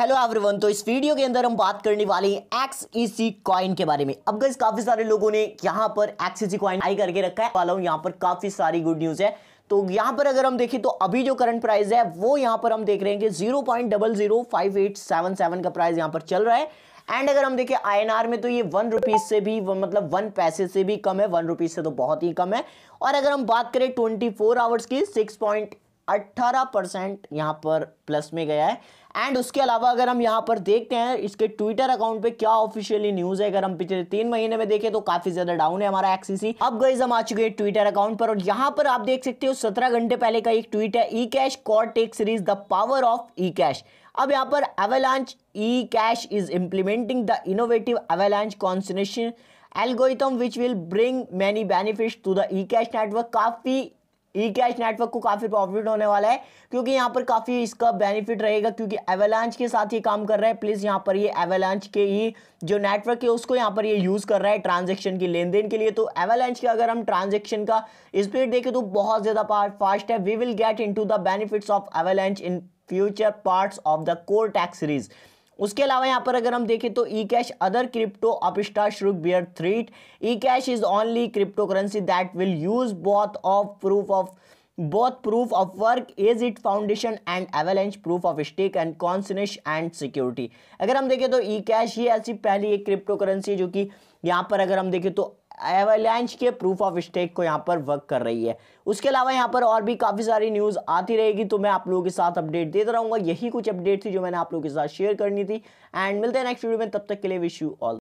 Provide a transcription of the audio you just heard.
Hello everyone तो इस video के अंदर हम बात करने वाले हैं एक्सईसी कॉइन e के बारे में अब गई काफी सारे लोगों ने यहाँ पर एक्सईसी कॉइन आई करके रखा है वाला हूं यहां पर काफी सारी गुड न्यूज है तो यहां पर अगर हम देखें तो अभी जो करंट प्राइस है वो यहाँ पर हम देख रहे हैं कि zero point double zero five eight seven seven का प्राइस यहाँ पर चल रहा है एंड अगर हम देखें आईएनआर में तो ये वन रुपीज से भी मतलब वन पैसे से भी कम है वन रुपीज से तो बहुत ही कम है और अगर हम बात करें ट्वेंटी फोर आवर्स की सिक्स पॉइंट अट्ठारह परसेंट यहाँ पर प्लस में गया है एंड उसके अलावा अगर हम यहाँ पर देखते हैं इसके ट्विटर अकाउंट पे क्या ऑफिशियली न्यूज़ है अगर हम पिछले तीन महीने में देखें तो काफ़ी ज़्यादा डाउन है हमारा एक्सीसी e। अब गई हम आ चुके हैं ट्विटर अकाउंट पर और यहाँ पर आप देख सकते हो सत्रह घंटे पहले का एक ट्वीट है e cash core tech series the power of e cash अब यहाँ पर avalanche e cash is implementing the innovative avalanche consensus algorithm which will bring many benefit to the e cash network काफ़ी e cash network को काफ़ी profit होने वाला है क्योंकि यहाँ पर काफ़ी इसका बेनिफिट रहेगा क्योंकि एवेलांच के साथ ये काम कर रहा है प्लीज यहाँ पर ये एवेलांच के ही जो नेटवर्क है उसको यहाँ पर ये यूज़ कर रहा है ट्रांजेक्शन की लेन देन के लिए तो एवेलांच के अगर हम ट्रांजेक्शन का स्पीड देखें तो बहुत ज़्यादा फास्ट है we will get in the benefits of avalanche in future parts of the core tech series उसके अलावा यहाँ पर अगर हम देखें तो e cash other crypto upstart bear threat e cash is only crypto currency that will use both of proof of both proof of work is it foundation and avalanche proof of stake and consensus and security अगर हम देखें तो e cash ये ऐसी पहली एक crypto currency है जो कि यहाँ पर अगर हम देखें तो एवलाइंच के प्रूफ ऑफ स्टेक को यहाँ पर वर्क कर रही है उसके अलावा यहाँ पर और भी काफ़ी सारी न्यूज़ आती रहेगी तो मैं आप लोगों के साथ अपडेट देता रहूँगा यही कुछ अपडेट थी जो मैंने आप लोगों के साथ शेयर करनी थी एंड मिलते हैं नेक्स्ट वीडियो में तब तक के लिए विश यू ऑल